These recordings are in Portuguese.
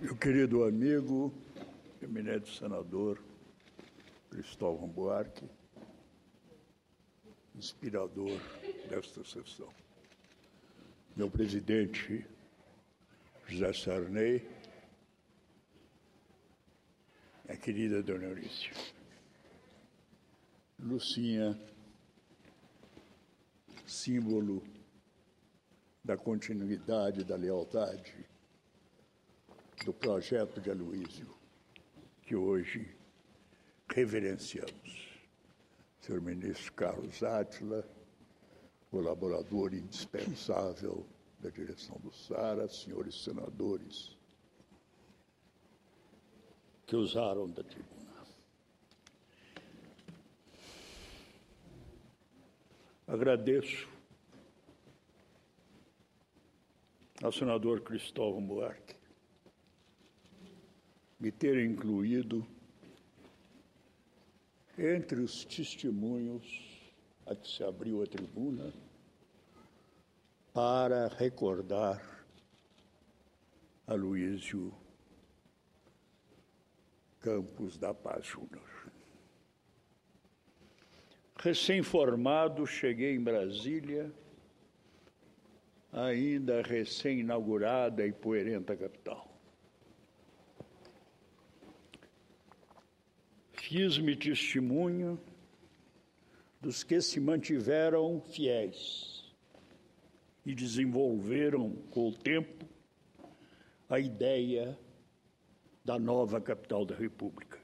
Meu querido amigo, eminente senador Cristóvão Buarque, inspirador desta sessão. Meu presidente José Sarney, a querida Dona Eurícia, Lucinha, símbolo da continuidade, da lealdade do projeto de Aloísio, que hoje reverenciamos. Senhor ministro Carlos Átila, colaborador indispensável da direção do SARA, senhores senadores que usaram da tribuna. Agradeço ao senador Cristóvão Buarque me ter incluído entre os testemunhos a que se abriu a tribuna para recordar a Luísio Campos da Paz Júnior. Recém-formado, cheguei em Brasília, ainda recém-inaugurada e poerenta capital. fiz-me testemunho dos que se mantiveram fiéis e desenvolveram com o tempo a ideia da nova capital da República.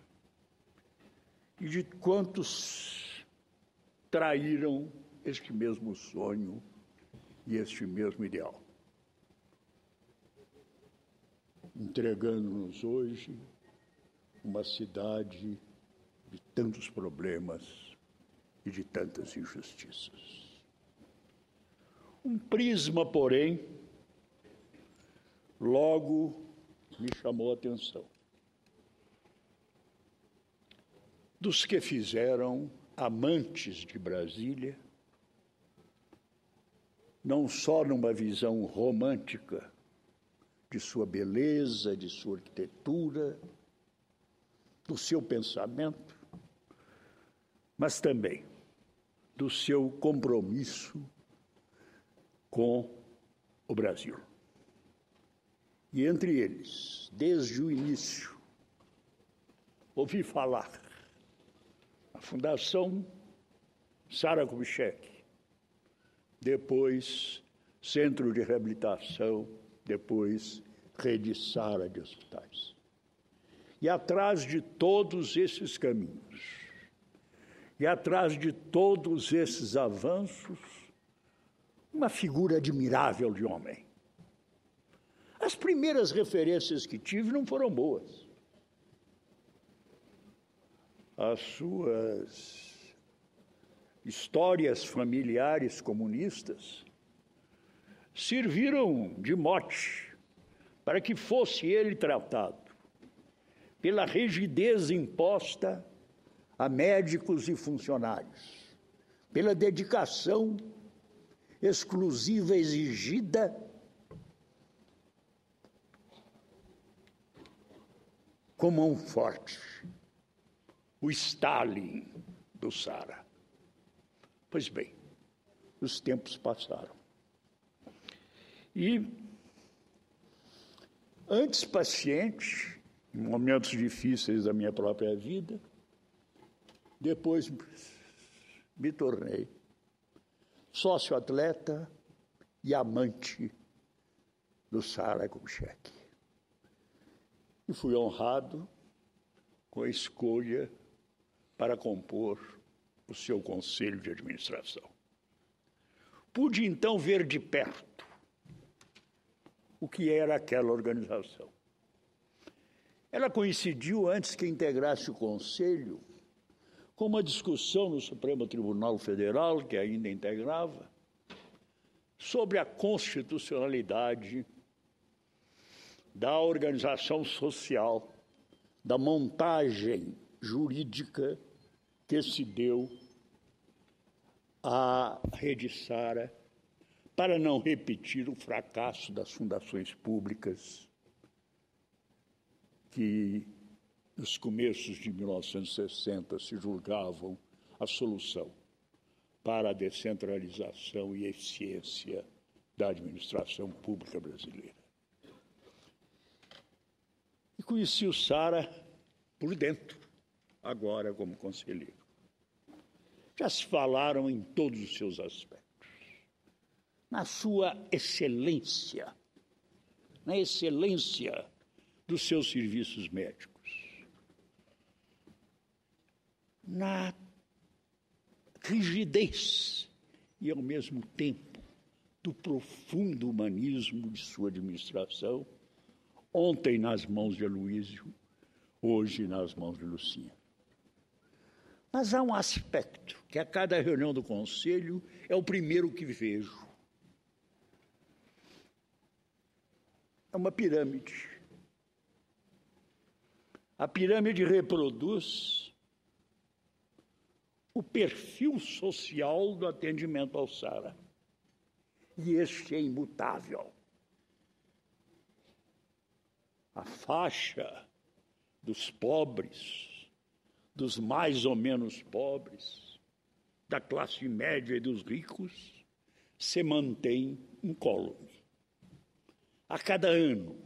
E de quantos traíram este mesmo sonho e este mesmo ideal. Entregando-nos hoje uma cidade tantos problemas e de tantas injustiças. Um prisma, porém, logo me chamou a atenção. Dos que fizeram amantes de Brasília, não só numa visão romântica de sua beleza, de sua arquitetura, do seu pensamento, mas também do seu compromisso com o Brasil. E entre eles, desde o início, ouvi falar a Fundação Sara Kubitschek, depois Centro de Reabilitação, depois Rede Sara de Hospitais. E atrás de todos esses caminhos, e atrás de todos esses avanços, uma figura admirável de homem. As primeiras referências que tive não foram boas. As suas histórias familiares comunistas serviram de mote para que fosse ele tratado pela rigidez imposta a médicos e funcionários, pela dedicação exclusiva exigida com mão forte, o Stalin do Sara. Pois bem, os tempos passaram. E, antes paciente, em momentos difíceis da minha própria vida, depois me tornei sócio-atleta e amante do Sara Kubitschek. E fui honrado com a escolha para compor o seu conselho de administração. Pude então ver de perto o que era aquela organização. Ela coincidiu antes que integrasse o conselho com uma discussão no Supremo Tribunal Federal, que ainda integrava, sobre a constitucionalidade da organização social, da montagem jurídica que se deu à Rede Sara para não repetir o fracasso das fundações públicas que nos começos de 1960, se julgavam a solução para a descentralização e eficiência da administração pública brasileira. E conheci o Sara por dentro, agora como conselheiro. Já se falaram em todos os seus aspectos. Na sua excelência, na excelência dos seus serviços médicos na rigidez e, ao mesmo tempo, do profundo humanismo de sua administração, ontem nas mãos de Aloísio, hoje nas mãos de Lucinha. Mas há um aspecto que a cada reunião do Conselho é o primeiro que vejo. É uma pirâmide. A pirâmide reproduz o perfil social do atendimento ao SARA. E este é imutável. A faixa dos pobres, dos mais ou menos pobres, da classe média e dos ricos, se mantém incólume. A cada ano,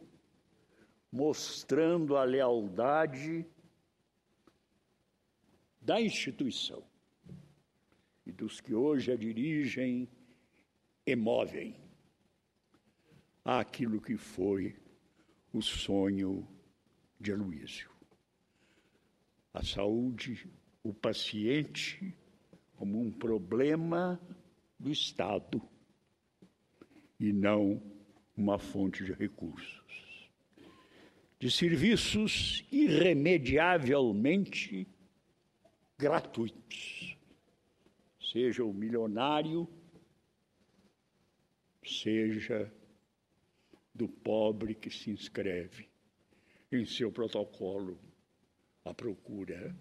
mostrando a lealdade da instituição dos que hoje a dirigem emovem aquilo que foi o sonho de Aloísio. A saúde, o paciente, como um problema do Estado e não uma fonte de recursos. De serviços irremediavelmente gratuitos seja o milionário, seja do pobre que se inscreve em seu protocolo à procura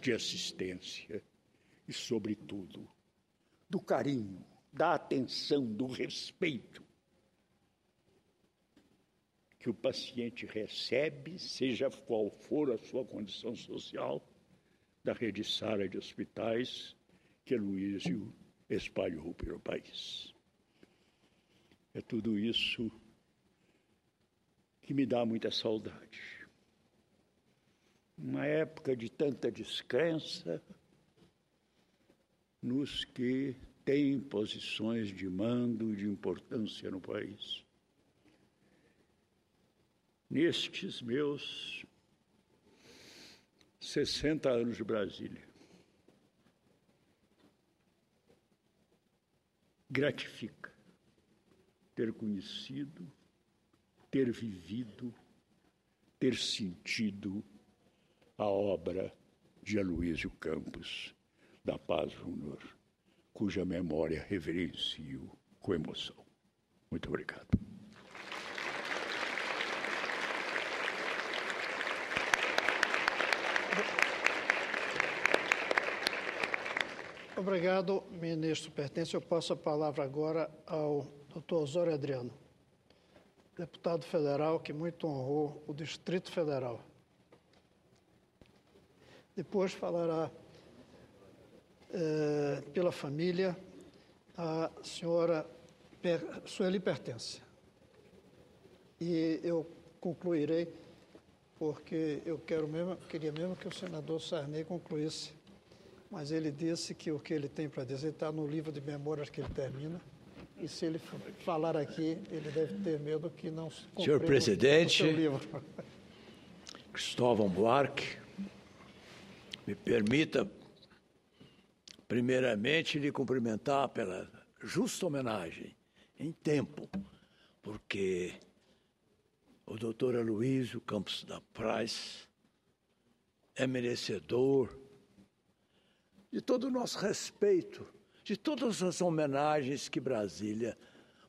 de assistência e, sobretudo, do carinho, da atenção, do respeito que o paciente recebe, seja qual for a sua condição social, da rede Sara de hospitais que Luísio espalhou pelo país. É tudo isso que me dá muita saudade. Uma época de tanta descrença nos que têm posições de mando e de importância no país. Nestes meus 60 anos de Brasília, gratifica ter conhecido, ter vivido, ter sentido a obra de Aloysio Campos da Paz Júnior, cuja memória reverencio com emoção. Muito obrigado. Obrigado, ministro Pertence. Eu passo a palavra agora ao doutor Osório Adriano, deputado federal que muito honrou o Distrito Federal. Depois falará eh, pela família a senhora per, Sueli Pertence. E eu concluirei, porque eu quero mesmo, queria mesmo que o senador Sarney concluísse mas ele disse que o que ele tem para dizer está no livro de memórias que ele termina. E se ele falar aqui, ele deve ter medo que não se Senhor presidente, Cristóvão Buarque, me permita, primeiramente, lhe cumprimentar pela justa homenagem em tempo, porque o doutor Aloysio Campos da Praz é merecedor de todo o nosso respeito, de todas as homenagens que Brasília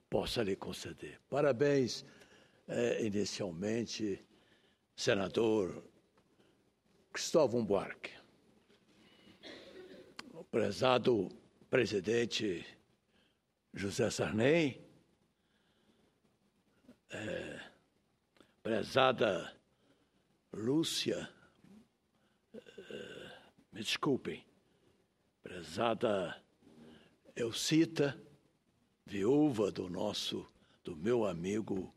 possa lhe conceder. Parabéns, eh, inicialmente, senador Cristóvão Buarque, o prezado presidente José Sarney, eh, prezada Lúcia, eh, me desculpem, prezada Elcita, viúva do nosso, do meu amigo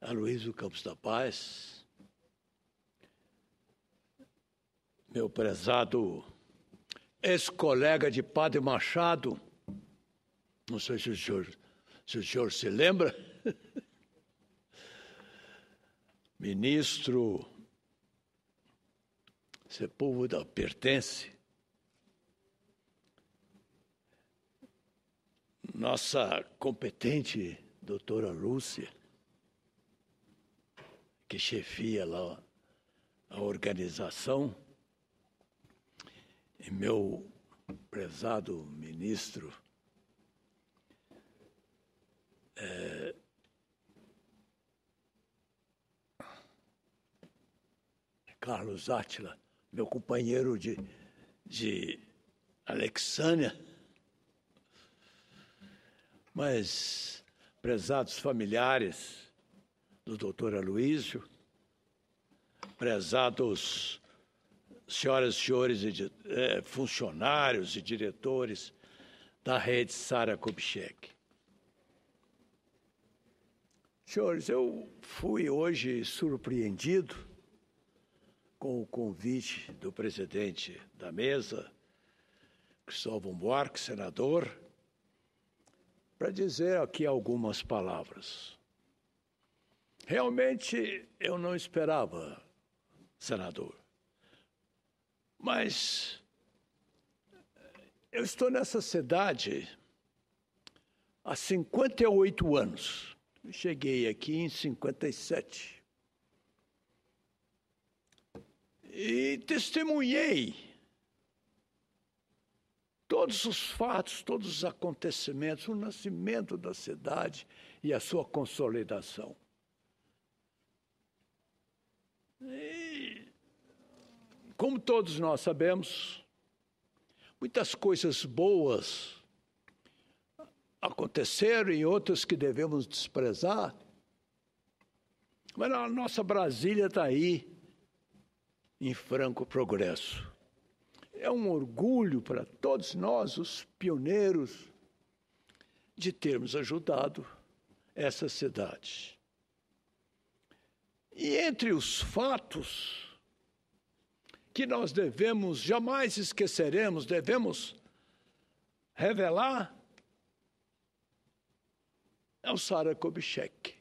Aloysio Campos da Paz, meu prezado ex-colega de Padre Machado, não sei se o senhor se, o senhor se lembra, ministro Sepúlveda pertence nossa competente doutora Lúcia, que chefia lá a organização, e meu prezado ministro é, Carlos Átila, meu companheiro de, de Alexânia, mas, prezados familiares do doutor Aloísio, prezados senhoras e senhores é, funcionários e diretores da rede Sara Kubitschek. Senhores, eu fui hoje surpreendido com o convite do presidente da mesa, Cristóvão Buarque, senador, para dizer aqui algumas palavras. Realmente eu não esperava, senador, mas eu estou nessa cidade há 58 anos. cheguei aqui em 57. E testemunhei todos os fatos, todos os acontecimentos, o nascimento da cidade e a sua consolidação. E, como todos nós sabemos, muitas coisas boas aconteceram e outras que devemos desprezar. Mas a nossa Brasília está aí, em franco progresso é um orgulho para todos nós, os pioneiros, de termos ajudado essa cidade. E entre os fatos que nós devemos, jamais esqueceremos, devemos revelar, é o Sara Kubitschek.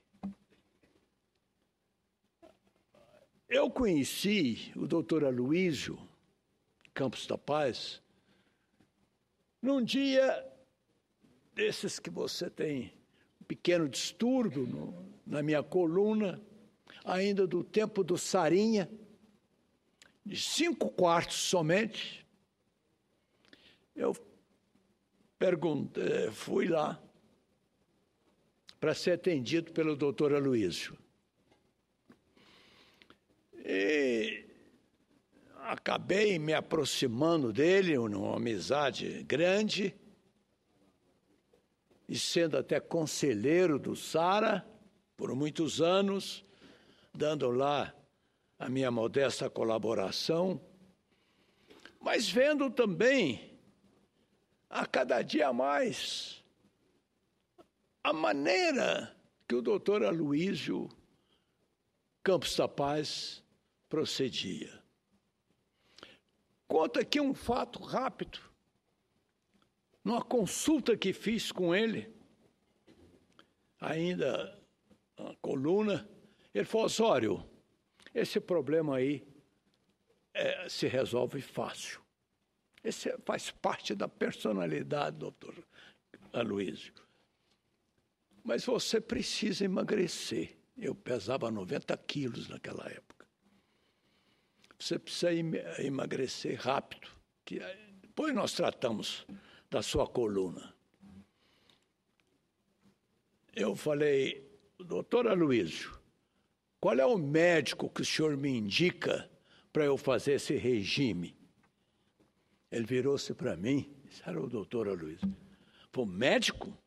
Eu conheci o doutor Aloysio Campos da Paz, num dia desses que você tem um pequeno distúrbio no, na minha coluna, ainda do tempo do Sarinha, de cinco quartos somente, eu perguntei, eh, fui lá para ser atendido pelo doutor Aloísio. E acabei me aproximando dele, numa amizade grande, e sendo até conselheiro do Sara por muitos anos, dando lá a minha modesta colaboração, mas vendo também a cada dia mais a maneira que o doutor Aloísio Campos da Paz procedia. Conta aqui um fato rápido. Numa consulta que fiz com ele, ainda na coluna, ele falou: Osório, esse problema aí é, se resolve fácil. Esse faz parte da personalidade, doutor Aloysio. Mas você precisa emagrecer. Eu pesava 90 quilos naquela época você precisa emagrecer rápido. Que depois nós tratamos da sua coluna. Eu falei, doutor Aloysio, qual é o médico que o senhor me indica para eu fazer esse regime? Ele virou-se para mim, isso era o doutor Aloysio. Falou, médico?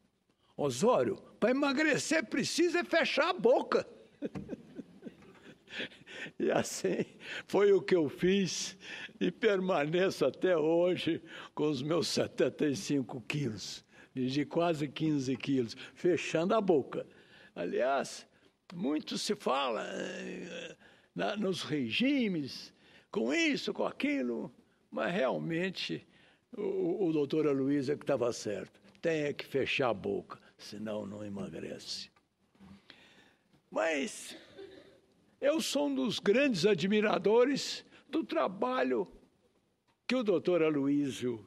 Osório, para emagrecer precisa é fechar a boca. E assim foi o que eu fiz e permaneço até hoje com os meus 75 quilos, de quase 15 quilos, fechando a boca. Aliás, muito se fala eh, na, nos regimes, com isso, com aquilo, mas realmente o, o doutor Aloysio é que estava certo. Tem que fechar a boca, senão não emagrece. Mas eu sou um dos grandes admiradores do trabalho que o doutor Aloísio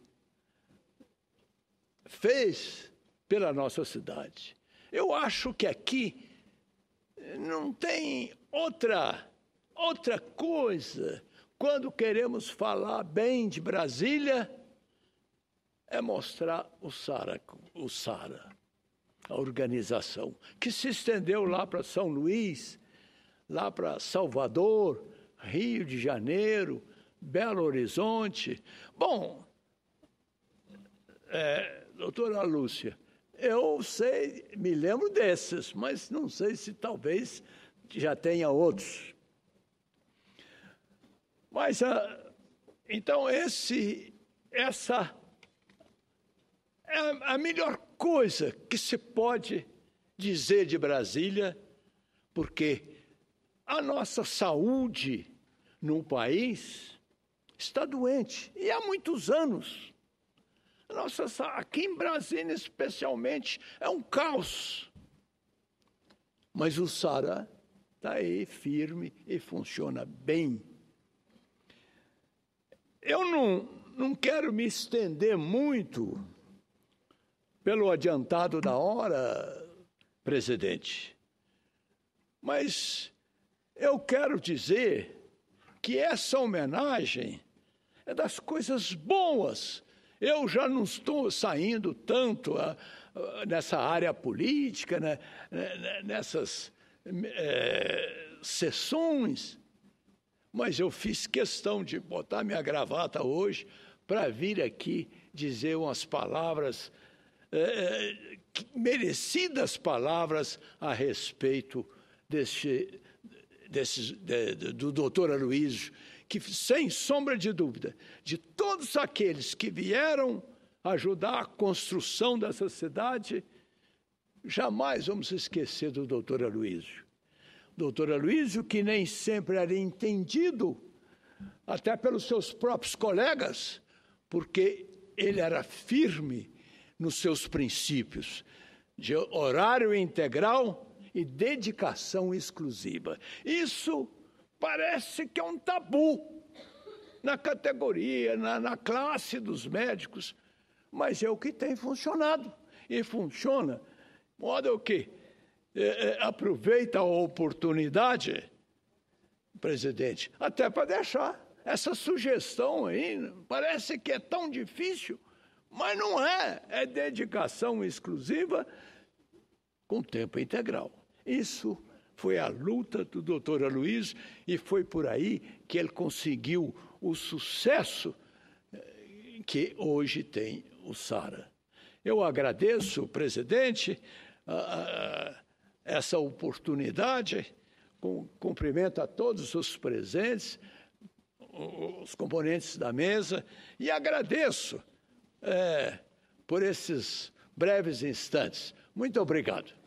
fez pela nossa cidade. Eu acho que aqui não tem outra outra coisa. Quando queremos falar bem de Brasília, é mostrar o Sara, o Sara, a organização que se estendeu lá para São Luís, lá para Salvador, Rio de Janeiro, Belo Horizonte. Bom, é, doutora Lúcia, eu sei, me lembro desses, mas não sei se talvez já tenha outros. Mas ah, então esse, essa é a melhor coisa que se pode dizer de Brasília, porque a nossa saúde no país está doente e há muitos anos. nossa, aqui em Brasília, especialmente, é um caos. Mas o SARA está aí firme e funciona bem. Eu não, não quero me estender muito pelo adiantado da hora, presidente, mas eu quero dizer que essa homenagem é das coisas boas. Eu já não estou saindo tanto a, ah, a, ah, nessa área política, né, né, né nessas é, sessões, mas eu fiz questão de botar minha gravata hoje para vir aqui dizer umas palavras, é, merecidas palavras a respeito deste desse, de, do doutor Aloísio, que, sem sombra de dúvida, de todos aqueles que vieram ajudar a construção dessa cidade, jamais vamos esquecer do doutor Aloísio. Doutor Aloísio, que nem sempre era entendido, até pelos seus próprios colegas, porque ele era firme nos seus princípios de horário integral e dedicação exclusiva. Isso parece que é um tabu na categoria, na, na classe dos médicos, mas é o que tem funcionado. E funciona, modo que é, é, aproveita a oportunidade, presidente, até para deixar essa sugestão aí. Parece que é tão difícil, mas não é. É dedicação exclusiva com tempo integral. Isso foi a luta do doutor Aloysio e foi por aí que ele conseguiu o sucesso eh, que hoje tem o SARA. Eu agradeço, presidente, a, a, essa oportunidade, cumprimento a todos os presentes, os componentes da mesa, e agradeço é, por esses breves instantes. Muito obrigado.